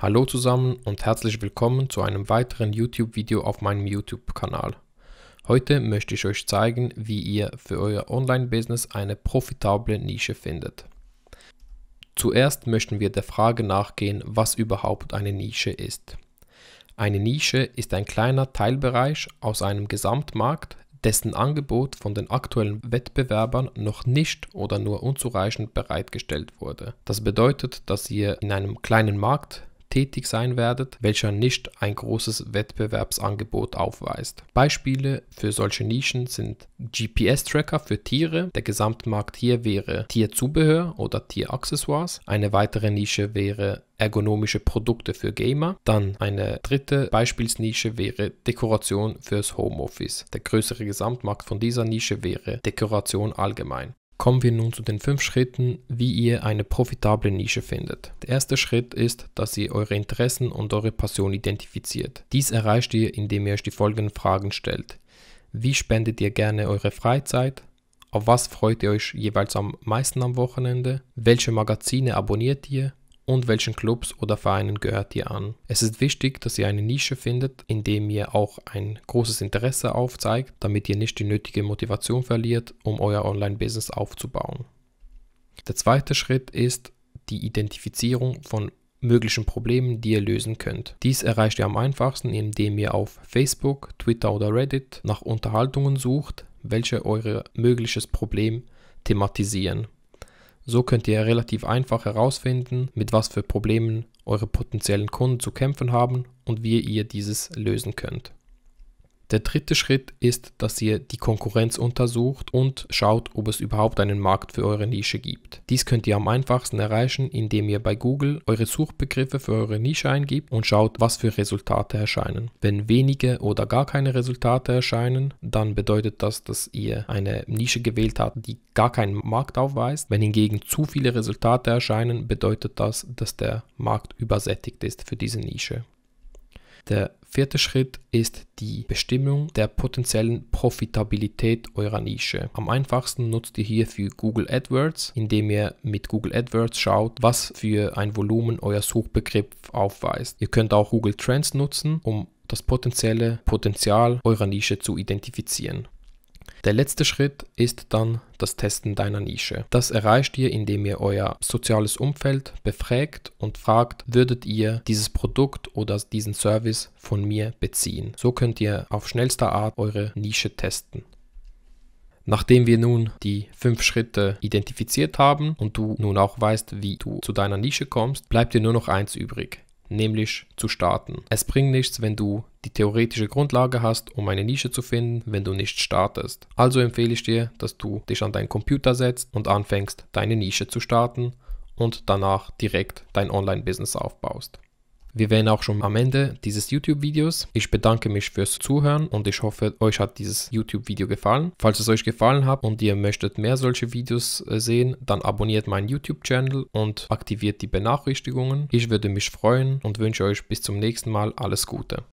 Hallo zusammen und herzlich willkommen zu einem weiteren YouTube-Video auf meinem YouTube-Kanal. Heute möchte ich euch zeigen, wie ihr für euer Online-Business eine profitable Nische findet. Zuerst möchten wir der Frage nachgehen, was überhaupt eine Nische ist. Eine Nische ist ein kleiner Teilbereich aus einem Gesamtmarkt, dessen Angebot von den aktuellen Wettbewerbern noch nicht oder nur unzureichend bereitgestellt wurde. Das bedeutet, dass ihr in einem kleinen Markt tätig sein werdet, welcher nicht ein großes Wettbewerbsangebot aufweist. Beispiele für solche Nischen sind GPS-Tracker für Tiere, der Gesamtmarkt hier wäre Tierzubehör oder Tieraccessoires, eine weitere Nische wäre ergonomische Produkte für Gamer. Dann eine dritte Beispielsnische wäre Dekoration fürs Homeoffice. Der größere Gesamtmarkt von dieser Nische wäre Dekoration allgemein. Kommen wir nun zu den fünf Schritten, wie ihr eine profitable Nische findet. Der erste Schritt ist, dass ihr eure Interessen und eure Passion identifiziert. Dies erreicht ihr, indem ihr euch die folgenden Fragen stellt. Wie spendet ihr gerne eure Freizeit? Auf was freut ihr euch jeweils am meisten am Wochenende? Welche Magazine abonniert ihr? und welchen Clubs oder Vereinen gehört ihr an. Es ist wichtig, dass ihr eine Nische findet, in dem ihr auch ein großes Interesse aufzeigt, damit ihr nicht die nötige Motivation verliert, um euer Online-Business aufzubauen. Der zweite Schritt ist die Identifizierung von möglichen Problemen, die ihr lösen könnt. Dies erreicht ihr am einfachsten, indem ihr auf Facebook, Twitter oder Reddit nach Unterhaltungen sucht, welche euer mögliches Problem thematisieren. So könnt ihr relativ einfach herausfinden, mit was für Problemen eure potenziellen Kunden zu kämpfen haben und wie ihr dieses lösen könnt. Der dritte Schritt ist, dass ihr die Konkurrenz untersucht und schaut, ob es überhaupt einen Markt für eure Nische gibt. Dies könnt ihr am einfachsten erreichen, indem ihr bei Google eure Suchbegriffe für eure Nische eingibt und schaut, was für Resultate erscheinen. Wenn wenige oder gar keine Resultate erscheinen, dann bedeutet das, dass ihr eine Nische gewählt habt, die gar keinen Markt aufweist. Wenn hingegen zu viele Resultate erscheinen, bedeutet das, dass der Markt übersättigt ist für diese Nische. Der vierte Schritt ist die Bestimmung der potenziellen Profitabilität eurer Nische. Am einfachsten nutzt ihr hierfür Google AdWords, indem ihr mit Google AdWords schaut, was für ein Volumen euer Suchbegriff aufweist. Ihr könnt auch Google Trends nutzen, um das potenzielle Potenzial eurer Nische zu identifizieren. Der letzte Schritt ist dann das Testen deiner Nische. Das erreicht ihr, indem ihr euer soziales Umfeld befragt und fragt, würdet ihr dieses Produkt oder diesen Service von mir beziehen. So könnt ihr auf schnellster Art eure Nische testen. Nachdem wir nun die fünf Schritte identifiziert haben und du nun auch weißt, wie du zu deiner Nische kommst, bleibt dir nur noch eins übrig nämlich zu starten. Es bringt nichts, wenn du die theoretische Grundlage hast, um eine Nische zu finden, wenn du nicht startest. Also empfehle ich dir, dass du dich an deinen Computer setzt und anfängst, deine Nische zu starten und danach direkt dein Online-Business aufbaust. Wir wären auch schon am Ende dieses YouTube-Videos. Ich bedanke mich fürs Zuhören und ich hoffe, euch hat dieses YouTube-Video gefallen. Falls es euch gefallen hat und ihr möchtet mehr solche Videos äh, sehen, dann abonniert meinen YouTube-Channel und aktiviert die Benachrichtigungen. Ich würde mich freuen und wünsche euch bis zum nächsten Mal alles Gute.